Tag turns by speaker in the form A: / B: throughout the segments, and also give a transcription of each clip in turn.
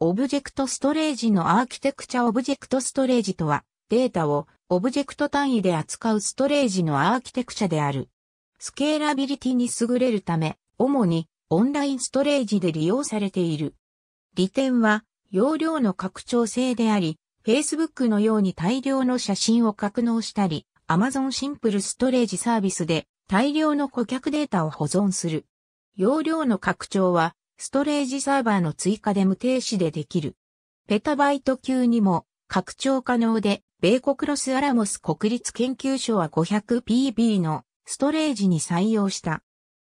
A: オブジェクトストレージのアーキテクチャオブジェクトストレージとは、データをオブジェクト単位で扱うストレージのアーキテクチャである。スケーラビリティに優れるため、主にオンラインストレージで利用されている。利点は、容量の拡張性であり、Facebook のように大量の写真を格納したり、Amazon シンプルストレージサービスで大量の顧客データを保存する。容量の拡張はストレージサーバーの追加で無停止でできる。ペタバイト級にも拡張可能で、米国ロスアラモス国立研究所は 500PB のストレージに採用した。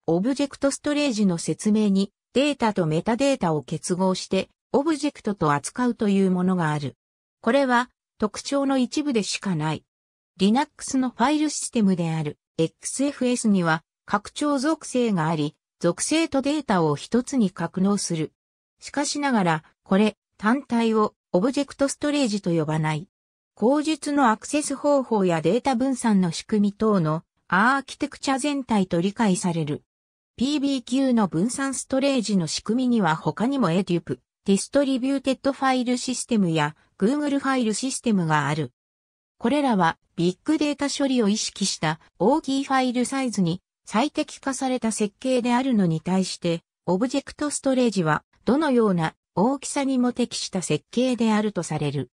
A: オブジェクトストレージの説明にデータとメタデータを結合してオブジェクトと扱うというものがある。これは特徴の一部でしかない。Linux のファイルシステムである XFS には拡張属性があり、属性とデータを一つに格納する。しかしながら、これ単体をオブジェクトストレージと呼ばない。口述のアクセス方法やデータ分散の仕組み等のアーキテクチャ全体と理解される。PBQ の分散ストレージの仕組みには他にも ADUP、ディストリビューテッドファイルシステムや Google ファイルシステムがある。これらはビッグデータ処理を意識した大きいファイルサイズに最適化された設計であるのに対して、オブジェクトストレージは、どのような大きさにも適した設計であるとされる。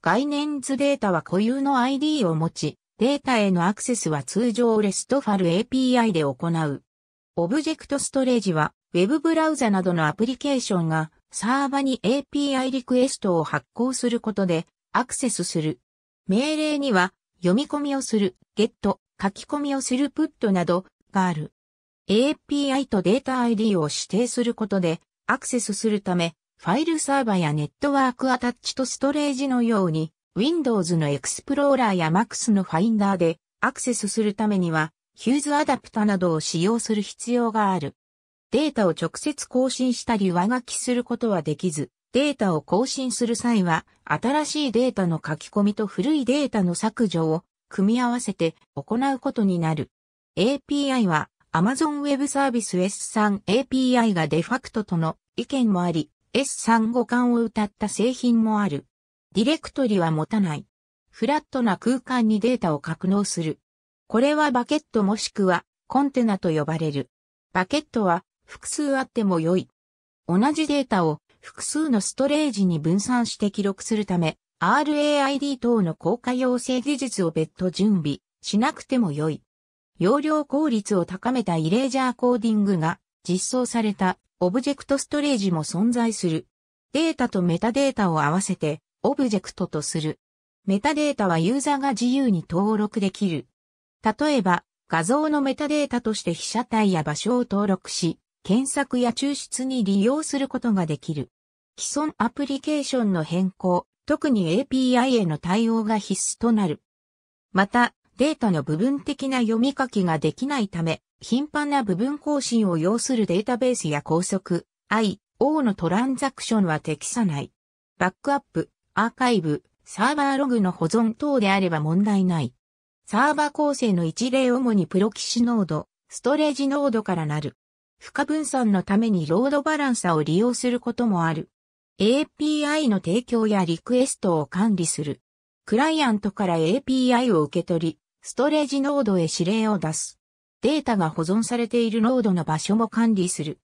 A: 概念図データは固有の ID を持ち、データへのアクセスは通常 r e s t ファル API で行う。オブジェクトストレージは、Web ブラウザなどのアプリケーションが、サーバに API リクエストを発行することで、アクセスする。命令には、読み込みをする、get、書き込みをする、put など、がある。API とデータ ID を指定することでアクセスするため、ファイルサーバーやネットワークアタッチとストレージのように、Windows の Explorer や Max の Finder でアクセスするためには、h u e a d a アダプタなどを使用する必要がある。データを直接更新したり上書きすることはできず、データを更新する際は、新しいデータの書き込みと古いデータの削除を組み合わせて行うことになる。API は Amazon Web Service S3 API がデファクトとの意見もあり、S3 互換を謳った製品もある。ディレクトリは持たない。フラットな空間にデータを格納する。これはバケットもしくはコンテナと呼ばれる。バケットは複数あっても良い。同じデータを複数のストレージに分散して記録するため、RAID 等の効果要請技術を別途準備しなくても良い。容量効率を高めたイレージャーコーディングが実装されたオブジェクトストレージも存在する。データとメタデータを合わせてオブジェクトとする。メタデータはユーザーが自由に登録できる。例えば、画像のメタデータとして被写体や場所を登録し、検索や抽出に利用することができる。既存アプリケーションの変更、特に API への対応が必須となる。また、データの部分的な読み書きができないため、頻繁な部分更新を要するデータベースや高速、I、O のトランザクションは適さない。バックアップ、アーカイブ、サーバーログの保存等であれば問題ない。サーバー構成の一例主にプロキシノード、ストレージノードからなる。負荷分散のためにロードバランサを利用することもある。API の提供やリクエストを管理する。クライアントから API を受け取り、ストレージノードへ指令を出す。データが保存されているノードの場所も管理する。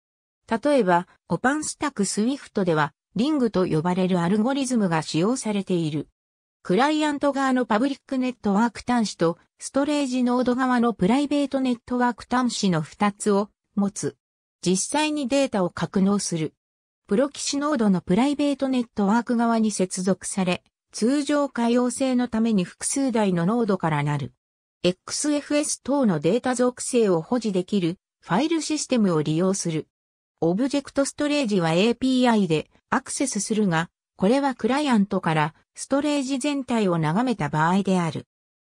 A: 例えば、オパンスタクスウィフトでは、リングと呼ばれるアルゴリズムが使用されている。クライアント側のパブリックネットワーク端子と、ストレージノード側のプライベートネットワーク端子の2つを持つ。実際にデータを格納する。プロキシノードのプライベートネットワーク側に接続され、通常可用性のために複数台のノードからなる。XFS 等のデータ属性を保持できるファイルシステムを利用する。オブジェクトストレージは API でアクセスするが、これはクライアントからストレージ全体を眺めた場合である。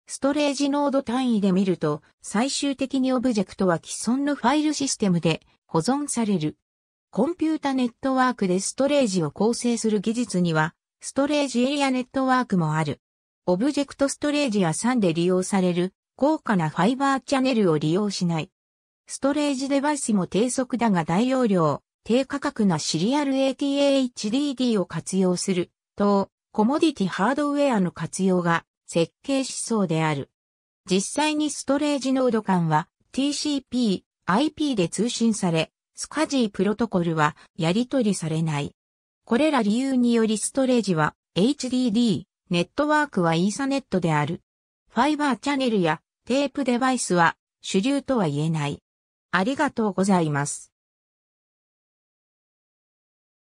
A: ストレージノード単位で見ると、最終的にオブジェクトは既存のファイルシステムで保存される。コンピュータネットワークでストレージを構成する技術には、ストレージエリアネットワークもある。オブジェクトストレージや3で利用される高価なファイバーチャネルを利用しない。ストレージデバイスも低速だが大容量、低価格なシリアル ATA-HDD を活用する、と、コモディティハードウェアの活用が設計思想である。実際にストレージノード間は TCP、IP で通信され、スカジープロトコルはやり取りされない。これら理由によりストレージは HDD、ネットワークはイーサネットである。ファイバーチャネルやテープデバイスは主流とは言えない。ありがとうございます。